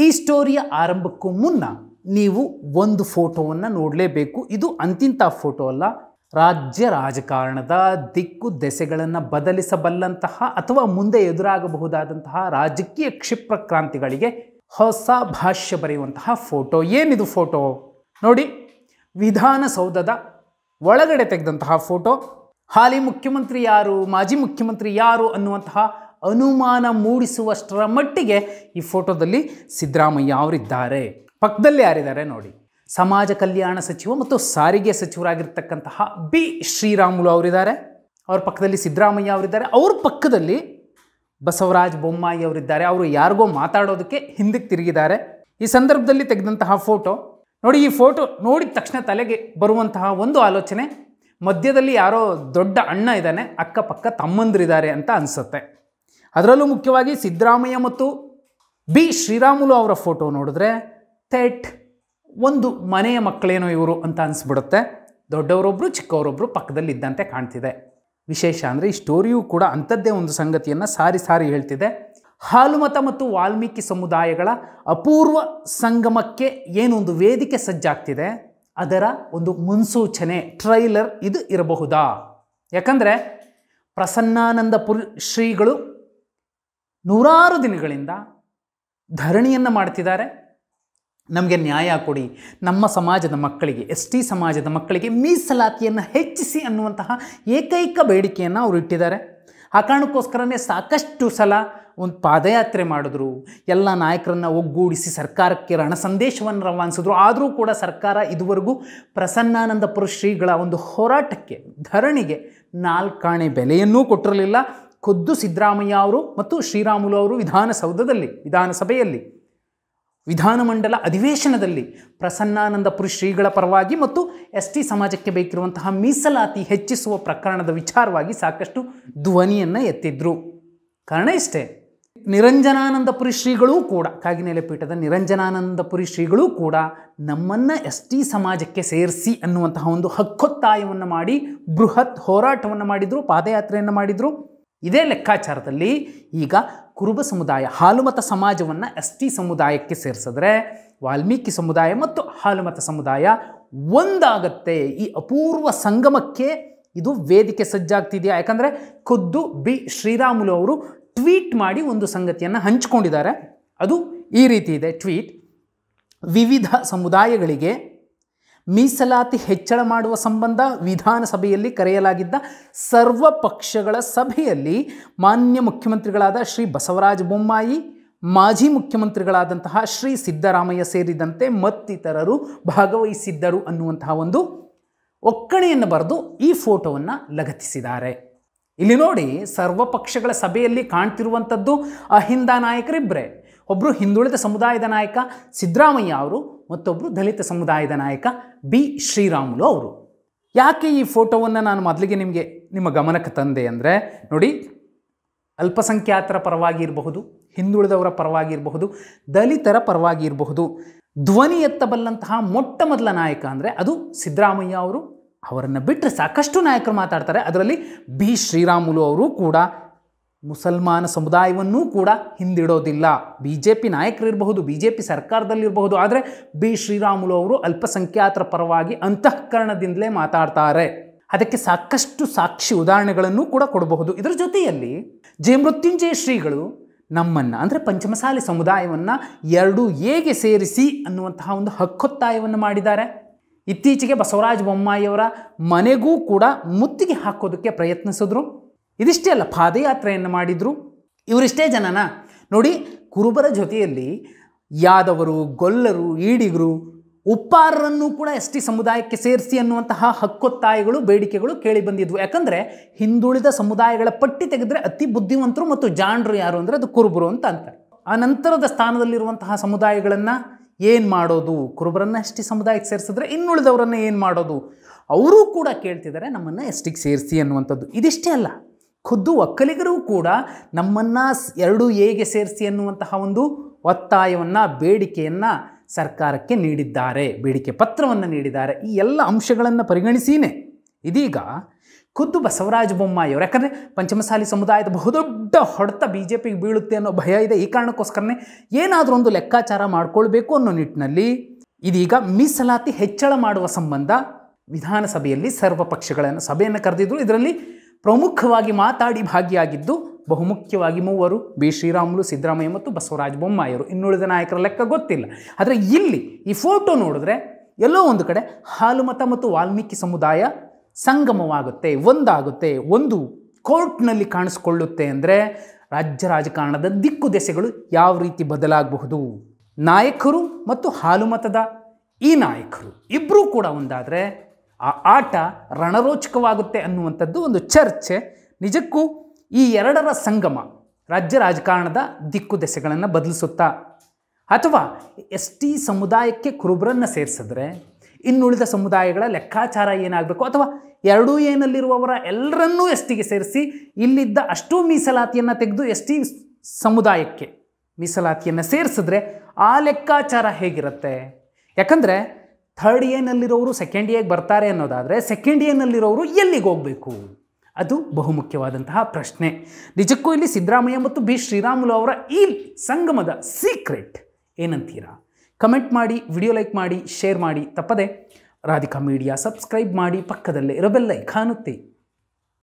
ಈ ಸ್ಟೋರಿಯ ಆರಂಭಕ್ಕೂ ಮುನ್ನ ನೀವು ಒಂದು ಫೋಟೋವನ್ನು ನೋಡಲೇಬೇಕು ಇದು ಅಂತಿಂತ ಫೋಟೋ ಅಲ್ಲ ರಾಜ್ಯ ರಾಜಕಾರಣದ ದಿಕ್ಕು ದೆಸೆಗಳನ್ನು ಬದಲಿಸಬಲ್ಲಂತಹ ಅಥವಾ ಮುಂದೆ ಎದುರಾಗಬಹುದಾದಂತಹ ರಾಜಕೀಯ ಕ್ಷಿಪ್ರ ಕ್ರಾಂತಿಗಳಿಗೆ ಹೊಸ ಭಾಷ್ಯ ಬರೆಯುವಂತಹ ಫೋಟೋ ಏನಿದು ಫೋಟೋ ನೋಡಿ ವಿಧಾನಸೌಧದ ಒಳಗಡೆ ತೆಗೆದಂತಹ ಫೋಟೋ ಹಾಲಿ ಮುಖ್ಯಮಂತ್ರಿ ಯಾರು ಮಾಜಿ ಮುಖ್ಯಮಂತ್ರಿ ಯಾರು ಅನ್ನುವಂತಹ ಅನುಮಾನ ಮೂಡಿಸುವಷ್ಟರ ಮಟ್ಟಿಗೆ ಈ ಫೋಟೋದಲ್ಲಿ ಸಿದ್ದರಾಮಯ್ಯ ಅವರಿದ್ದಾರೆ ಪಕ್ಕದಲ್ಲಿ ಯಾರಿದ್ದಾರೆ ನೋಡಿ ಸಮಾಜ ಕಲ್ಯಾಣ ಸಚಿವ ಮತ್ತು ಸಾರಿಗೆ ಸಚಿವರಾಗಿರ್ತಕ್ಕಂತಹ ಬಿ ಶ್ರೀರಾಮುಲು ಅವರಿದ್ದಾರೆ ಅವ್ರ ಪಕ್ಕದಲ್ಲಿ ಸಿದ್ದರಾಮಯ್ಯ ಅವರಿದ್ದಾರೆ ಅವ್ರ ಪಕ್ಕದಲ್ಲಿ ಬಸವರಾಜ ಬೊಮ್ಮಾಯಿ ಅವರಿದ್ದಾರೆ ಅವರು ಯಾರಿಗೋ ಮಾತಾಡೋದಕ್ಕೆ ಹಿಂದಕ್ಕೆ ತಿರುಗಿದ್ದಾರೆ ಈ ಸಂದರ್ಭದಲ್ಲಿ ತೆಗೆದಂತಹ ಫೋಟೋ ನೋಡಿ ಈ ಫೋಟೋ ನೋಡಿದ ತಕ್ಷಣ ತಲೆಗೆ ಬರುವಂತಹ ಒಂದು ಆಲೋಚನೆ ಮಧ್ಯದಲ್ಲಿ ಯಾರೋ ದೊಡ್ಡ ಅಣ್ಣ ಇದ್ದಾನೆ ಅಕ್ಕಪಕ್ಕ ತಮ್ಮಂದ್ರಿದ್ದಾರೆ ಅಂತ ಅನಿಸುತ್ತೆ ಅದರಲ್ಲೂ ಮುಖ್ಯವಾಗಿ ಸಿದ್ದರಾಮಯ್ಯ ಮತ್ತು ಬಿ ಶ್ರೀರಾಮುಲು ಅವರ ಫೋಟೋ ನೋಡಿದ್ರೆ ಥೆಟ್ ಒಂದು ಮನೆಯ ಮಕ್ಕಳೇನೋ ಇವರು ಅಂತ ಅನಿಸ್ಬಿಡುತ್ತೆ ದೊಡ್ಡವರೊಬ್ಬರು ಚಿಕ್ಕವರೊಬ್ಬರು ಪಕ್ಕದಲ್ಲಿದ್ದಂತೆ ಕಾಣ್ತಿದೆ ವಿಶೇಷ ಅಂದರೆ ಈ ಸ್ಟೋರಿಯೂ ಕೂಡ ಅಂಥದ್ದೇ ಒಂದು ಸಂಗತಿಯನ್ನು ಸಾರಿ ಸಾರಿ ಹೇಳ್ತಿದೆ ಹಾಲುಮತ ಮತ್ತು ವಾಲ್ಮೀಕಿ ಸಮುದಾಯಗಳ ಅಪೂರ್ವ ಸಂಗಮಕ್ಕೆ ಏನೊಂದು ವೇದಿಕೆ ಸಜ್ಜಾಗ್ತಿದೆ ಅದರ ಒಂದು ಮುನ್ಸೂಚನೆ ಟ್ರೈಲರ್ ಇದು ಇರಬಹುದಾ ಯಾಕಂದರೆ ಪ್ರಸನ್ನಾನಂದಪುರ ಶ್ರೀಗಳು ನೂರಾರು ದಿನಗಳಿಂದ ಧರಣಿಯನ್ನು ಮಾಡ್ತಿದ್ದಾರೆ ನಮಗೆ ನ್ಯಾಯ ಕೊಡಿ ನಮ್ಮ ಸಮಾಜದ ಮಕ್ಕಳಿಗೆ ಎಸ್ ಟಿ ಸಮಾಜದ ಮಕ್ಕಳಿಗೆ ಮೀಸಲಾತಿಯನ್ನು ಹೆಚ್ಚಿಸಿ ಅನ್ನುವಂತಹ ಏಕೈಕ ಬೇಡಿಕೆಯನ್ನು ಅವರು ಇಟ್ಟಿದ್ದಾರೆ ಆ ಕಾರಣಕ್ಕೋಸ್ಕರನೇ ಸಾಕಷ್ಟು ಸಲ ಒಂದು ಪಾದಯಾತ್ರೆ ಮಾಡಿದ್ರು ಎಲ್ಲ ನಾಯಕರನ್ನು ಒಗ್ಗೂಡಿಸಿ ಸರ್ಕಾರಕ್ಕೆ ರಣ ಸಂದೇಶವನ್ನು ರವಾನಿಸಿದ್ರು ಆದರೂ ಕೂಡ ಸರ್ಕಾರ ಇದುವರೆಗೂ ಪ್ರಸನ್ನಾನಂದಪುರ ಶ್ರೀಗಳ ಒಂದು ಹೋರಾಟಕ್ಕೆ ಧರಣಿಗೆ ನಾಲ್ಕಾಣೆ ಬೆಲೆಯನ್ನೂ ಕೊಟ್ಟಿರಲಿಲ್ಲ ಖುದ್ದು ಸಿದ್ದರಾಮಯ್ಯ ಅವರು ಮತ್ತು ಶ್ರೀರಾಮುಲು ಅವರು ವಿಧಾನಸೌಧದಲ್ಲಿ ವಿಧಾನಸಭೆಯಲ್ಲಿ ವಿಧಾನಮಂಡಲ ಅಧಿವೇಶನದಲ್ಲಿ ಪ್ರಸನ್ನಾನಂದಪುರಿ ಶ್ರೀಗಳ ಪರವಾಗಿ ಮತ್ತು ಎಸ್ ಟಿ ಸಮಾಜಕ್ಕೆ ಬೇಕಿರುವಂತಹ ಮೀಸಲಾತಿ ಹೆಚ್ಚಿಸುವ ಪ್ರಕರಣದ ವಿಚಾರವಾಗಿ ಸಾಕಷ್ಟು ಧ್ವನಿಯನ್ನು ಎತ್ತಿದ್ರು ಕಾರಣ ಇಷ್ಟೇ ನಿರಂಜನಾನಂದಪುರಿ ಶ್ರೀಗಳೂ ಕೂಡ ಕಾಗಿನೆಲೆ ಪೀಠದ ನಿರಂಜನಾನಂದಪುರಿ ಶ್ರೀಗಳೂ ಕೂಡ ನಮ್ಮನ್ನು ಎಸ್ ಟಿ ಸಮಾಜಕ್ಕೆ ಸೇರಿಸಿ ಅನ್ನುವಂತಹ ಒಂದು ಹಕ್ಕೊತ್ತಾಯವನ್ನು ಮಾಡಿ ಬೃಹತ್ ಹೋರಾಟವನ್ನು ಮಾಡಿದರು ಪಾದಯಾತ್ರೆಯನ್ನು ಮಾಡಿದರು ಇದೇ ಲೆಕ್ಕಾಚಾರದಲ್ಲಿ ಈಗ ಕುರುಬ ಸಮುದಾಯ ಹಾಲುಮತ ಸಮಾಜವನ್ನು ಎಸ್ ಟಿ ಸಮುದಾಯಕ್ಕೆ ಸೇರಿಸಿದ್ರೆ ವಾಲ್ಮೀಕಿ ಸಮುದಾಯ ಮತ್ತು ಹಾಲುಮತ ಸಮುದಾಯ ಒಂದಾಗತ್ತೆ ಈ ಅಪೂರ್ವ ಸಂಗಮಕ್ಕೆ ಇದು ವೇದಿಕೆ ಸಜ್ಜಾಗ್ತಿದೆಯಾ ಯಾಕಂದರೆ ಖುದ್ದು ಬಿ ಶ್ರೀರಾಮುಲು ಅವರು ಟ್ವೀಟ್ ಮಾಡಿ ಒಂದು ಸಂಗತಿಯನ್ನು ಹಂಚಿಕೊಂಡಿದ್ದಾರೆ ಅದು ಈ ರೀತಿ ಇದೆ ಟ್ವೀಟ್ ವಿವಿಧ ಸಮುದಾಯಗಳಿಗೆ ಮೀಸಲಾತಿ ಹೆಚ್ಚಳ ಮಾಡುವ ಸಂಬಂಧ ವಿಧಾನಸಭೆಯಲ್ಲಿ ಕರೆಯಲಾಗಿದ್ದ ಸರ್ವ ಪಕ್ಷಗಳ ಸಭೆಯಲ್ಲಿ ಮಾನ್ಯ ಮುಖ್ಯಮಂತ್ರಿಗಳಾದ ಶ್ರೀ ಬಸವರಾಜ ಬೊಮ್ಮಾಯಿ ಮಾಜಿ ಮುಖ್ಯಮಂತ್ರಿಗಳಾದಂತಹ ಶ್ರೀ ಸಿದ್ದರಾಮಯ್ಯ ಸೇರಿದಂತೆ ಮತ್ತಿತರರು ಭಾಗವಹಿಸಿದ್ದರು ಅನ್ನುವಂತಹ ಒಂದು ಒಕ್ಕಣೆಯನ್ನು ಬರೆದು ಈ ಫೋಟೋವನ್ನು ಲಗತ್ತಿಸಿದ್ದಾರೆ ಇಲ್ಲಿ ನೋಡಿ ಸರ್ವ ಪಕ್ಷಗಳ ಸಭೆಯಲ್ಲಿ ಕಾಣ್ತಿರುವಂಥದ್ದು ಅಹಿಂದ ನಾಯಕರಿಬ್ಬರೇ ಒಬ್ಬರು ಹಿಂದುಳಿದ ಸಮುದಾಯದ ನಾಯಕ ಸಿದ್ದರಾಮಯ್ಯ ಅವರು ಮತ್ತೊಬ್ಬರು ದಲಿತ ಸಮುದಾಯದ ನಾಯಕ ಬಿ ಶ್ರೀರಾಮುಲು ಅವರು ಯಾಕೆ ಈ ಫೋಟೋವನ್ನು ನಾನು ಮೊದಲಿಗೆ ನಿಮಗೆ ನಿಮ್ಮ ಗಮನಕ್ಕೆ ತಂದೆ ಅಂದರೆ ನೋಡಿ ಅಲ್ಪಸಂಖ್ಯಾತರ ಪರವಾಗಿ ಇರಬಹುದು ಹಿಂದುಳಿದವರ ಪರವಾಗಿ ಇರಬಹುದು ದಲಿತರ ಪರವಾಗಿ ಇರಬಹುದು ಧ್ವನಿ ಎತ್ತಬಲ್ಲಂತಹ ಮೊಟ್ಟ ಮೊದಲ ನಾಯಕ ಅಂದರೆ ಅದು ಸಿದ್ದರಾಮಯ್ಯ ಅವರು ಅವರನ್ನು ಬಿಟ್ಟರೆ ಸಾಕಷ್ಟು ನಾಯಕರು ಮಾತಾಡ್ತಾರೆ ಅದರಲ್ಲಿ ಬಿ ಶ್ರೀರಾಮುಲು ಅವರು ಕೂಡ ಮುಸಲ್ಮಾನ ಸಮುದಾಯವನ್ನೂ ಕೂಡ ಹಿಂದಿಡೋದಿಲ್ಲ ಬಿ ಜೆ ಪಿ ನಾಯಕರಿರಬಹುದು ಬಿ ಜೆ ಪಿ ಸರ್ಕಾರದಲ್ಲಿರಬಹುದು ಆದರೆ ಬಿ ಶ್ರೀರಾಮುಲು ಅವರು ಅಲ್ಪಸಂಖ್ಯಾತರ ಪರವಾಗಿ ಅಂತಃಕರಣದಿಂದಲೇ ಮಾತಾಡ್ತಾರೆ ಅದಕ್ಕೆ ಸಾಕಷ್ಟು ಸಾಕ್ಷಿ ಉದಾಹರಣೆಗಳನ್ನು ಕೂಡ ಕೊಡಬಹುದು ಇದರ ಜೊತೆಯಲ್ಲಿ ಜಯಮೃತ್ಯುಂಜಯ ಮೃತ್ಯುಂಜಯ ಶ್ರೀಗಳು ನಮ್ಮನ್ನು ಅಂದರೆ ಪಂಚಮಸಾಲಿ ಸಮುದಾಯವನ್ನು ಎರಡೂ ಹೇಗೆ ಸೇರಿಸಿ ಅನ್ನುವಂತಹ ಒಂದು ಹಕ್ಕೊತ್ತಾಯವನ್ನು ಮಾಡಿದ್ದಾರೆ ಇತ್ತೀಚೆಗೆ ಬಸವರಾಜ ಬೊಮ್ಮಾಯಿಯವರ ಮನೆಗೂ ಕೂಡ ಮುತ್ತಿಗೆ ಹಾಕೋದಕ್ಕೆ ಪ್ರಯತ್ನಿಸಿದ್ರು ಇದಿಷ್ಟೇ ಅಲ್ಲ ಪಾದಯಾತ್ರೆಯನ್ನು ಮಾಡಿದರು ಇವರಿಷ್ಟೇ ಜನನ ನೋಡಿ ಕುರುಬರ ಜೊತೆಯಲ್ಲಿ ಯಾದವರು ಗೊಲ್ಲರು ಈಡಿಗರು ಉಪ್ಪಾರರನ್ನು ಕೂಡ ಎಸ್ ಟಿ ಸಮುದಾಯಕ್ಕೆ ಸೇರಿಸಿ ಅನ್ನುವಂತಹ ಹಕ್ಕೊತ್ತಾಯಗಳು ಬೇಡಿಕೆಗಳು ಕೇಳಿ ಬಂದಿದ್ವು ಯಾಕಂದರೆ ಹಿಂದುಳಿದ ಸಮುದಾಯಗಳ ಪಟ್ಟಿ ತೆಗೆದರೆ ಅತಿ ಬುದ್ಧಿವಂತರು ಮತ್ತು ಜಾಣರು ಯಾರು ಅಂದರೆ ಅದು ಕುರುಬರು ಅಂತ ಅಂತಾರೆ ಆ ನಂತರದ ಸ್ಥಾನದಲ್ಲಿರುವಂತಹ ಸಮುದಾಯಗಳನ್ನು ಏನು ಮಾಡೋದು ಕುರುಬರನ್ನು ಎಸ್ ಟಿ ಸಮುದಾಯಕ್ಕೆ ಸೇರಿಸಿದ್ರೆ ಇನ್ನುಳಿದವರನ್ನು ಏನು ಮಾಡೋದು ಅವರೂ ಕೂಡ ಕೇಳ್ತಿದ್ದಾರೆ ನಮ್ಮನ್ನು ಎಸ್ ಟಿಗೆ ಸೇರಿಸಿ ಅನ್ನುವಂಥದ್ದು ಇದಿಷ್ಟೇ ಅಲ್ಲ ಖುದ್ದು ಒಕ್ಕಲಿಗರು ಕೂಡ ನಮ್ಮನ್ನು ಎರಡೂ ಹೇಗೆ ಸೇರಿಸಿ ಅನ್ನುವಂತಹ ಒಂದು ಒತ್ತಾಯವನ್ನು ಬೇಡಿಕೆಯನ್ನು ಸರ್ಕಾರಕ್ಕೆ ನೀಡಿದ್ದಾರೆ ಬೇಡಿಕೆ ಪತ್ರವನ್ನು ನೀಡಿದ್ದಾರೆ ಈ ಎಲ್ಲ ಅಂಶಗಳನ್ನು ಪರಿಗಣಿಸಿನೇ ಇದೀಗ ಖುದ್ದು ಬಸವರಾಜ ಬೊಮ್ಮಾಯಿಯವರು ಯಾಕಂದರೆ ಪಂಚಮಸಾಲಿ ಸಮುದಾಯದ ಬಹುದೊಡ್ಡ ಹೊಡೆತ ಬಿ ಜೆ ಪಿಗೆ ಬೀಳುತ್ತೆ ಅನ್ನೋ ಭಯ ಇದೆ ಈ ಕಾರಣಕ್ಕೋಸ್ಕರನೇ ಏನಾದರೂ ಒಂದು ಲೆಕ್ಕಾಚಾರ ಮಾಡಿಕೊಳ್ಬೇಕು ಅನ್ನೋ ನಿಟ್ಟಿನಲ್ಲಿ ಇದೀಗ ಮೀಸಲಾತಿ ಹೆಚ್ಚಳ ಮಾಡುವ ಸಂಬಂಧ ವಿಧಾನಸಭೆಯಲ್ಲಿ ಸರ್ವ ಪಕ್ಷಗಳನ್ನು ಸಭೆಯನ್ನು ಕರೆದಿದ್ದರು ಇದರಲ್ಲಿ ಪ್ರಮುಖವಾಗಿ ಮಾತಾಡಿ ಭಾಗಿಯಾಗಿದ್ದು ಬಹುಮುಖ್ಯವಾಗಿ ಮೂವರು ಬಿ ಶ್ರೀರಾಮುಲು ಸಿದ್ದರಾಮಯ್ಯ ಮತ್ತು ಬಸವರಾಜ ಬೊಮ್ಮಾಯರು ಇನ್ನುಳಿದ ನಾಯಕರ ಲೆಕ್ಕ ಗೊತ್ತಿಲ್ಲ ಆದರೆ ಇಲ್ಲಿ ಈ ಫೋಟೋ ನೋಡಿದ್ರೆ ಎಲ್ಲೋ ಒಂದು ಕಡೆ ಹಾಲುಮತ ಮತ್ತು ವಾಲ್ಮೀಕಿ ಸಮುದಾಯ ಸಂಗಮವಾಗುತ್ತೆ ಒಂದಾಗುತ್ತೆ ಒಂದು ಕೋರ್ಟ್ನಲ್ಲಿ ಕಾಣಿಸ್ಕೊಳ್ಳುತ್ತೆ ಅಂದರೆ ರಾಜ್ಯ ರಾಜಕಾರಣದ ದಿಕ್ಕು ದೆಸೆಗಳು ಯಾವ ರೀತಿ ಬದಲಾಗಬಹುದು ನಾಯಕರು ಮತ್ತು ಹಾಲುಮತದ ಈ ನಾಯಕರು ಇಬ್ಬರೂ ಕೂಡ ಒಂದಾದರೆ ಆ ಆಟ ರಣರೋಚಕವಾಗುತ್ತೆ ಅನ್ನುವಂಥದ್ದು ಒಂದು ಚರ್ಚೆ ನಿಜಕ್ಕೂ ಈ ಎರಡರ ಸಂಗಮ ರಾಜ್ಯ ರಾಜಕಾರಣದ ದಿಕ್ಕು ದೆಸೆಗಳನ್ನು ಬದಲಿಸುತ್ತಾ ಅಥವಾ ಎಸ್ ಟಿ ಸಮುದಾಯಕ್ಕೆ ಕುರುಬರನ್ನು ಸೇರಿಸಿದ್ರೆ ಇನ್ನುಳಿದ ಸಮುದಾಯಗಳ ಲೆಕ್ಕಾಚಾರ ಏನಾಗಬೇಕು ಅಥವಾ ಎರಡೂ ಏನಲ್ಲಿರುವವರ ಎಲ್ಲರನ್ನೂ ಎಸ್ ಟಿಗೆ ಸೇರಿಸಿ ಇಲ್ಲಿದ್ದ ಅಷ್ಟೂ ಮೀಸಲಾತಿಯನ್ನು ತೆಗೆದು ಎಸ್ ಟಿ ಸಮುದಾಯಕ್ಕೆ ಮೀಸಲಾತಿಯನ್ನು ಸೇರಿಸಿದ್ರೆ ಆ ಲೆಕ್ಕಾಚಾರ ಹೇಗಿರುತ್ತೆ ಯಾಕಂದರೆ ಥರ್ಡ್ ಎನಲ್ಲಿರೋರು ಸೆಕೆಂಡ್ ಇಯರ್ಗೆ ಬರ್ತಾರೆ ಅನ್ನೋದಾದರೆ ಸೆಕೆಂಡ್ ಇಯರ್ನಲ್ಲಿರೋರು ಎಲ್ಲಿಗೆ ಹೋಗಬೇಕು ಅದು ಬಹುಮುಖ್ಯವಾದಂತಹ ಪ್ರಶ್ನೆ ನಿಜಕ್ಕೂ ಇಲ್ಲಿ ಸಿದ್ದರಾಮಯ್ಯ ಮತ್ತು ಬಿ ಶ್ರೀರಾಮುಲು ಅವರ ಈ ಸಂಗಮದ ಸೀಕ್ರೆಟ್ ಏನಂತೀರಾ ಕಮೆಂಟ್ ಮಾಡಿ ವಿಡಿಯೋ ಲೈಕ್ ಮಾಡಿ ಶೇರ್ ಮಾಡಿ ತಪ್ಪದೆ ರಾಧಿಕಾ ಮೀಡಿಯಾ ಸಬ್ಸ್ಕ್ರೈಬ್ ಮಾಡಿ ಪಕ್ಕದಲ್ಲೇ ಇರಬೆಲ್ಲೈ ಕಾಣುತ್ತೆ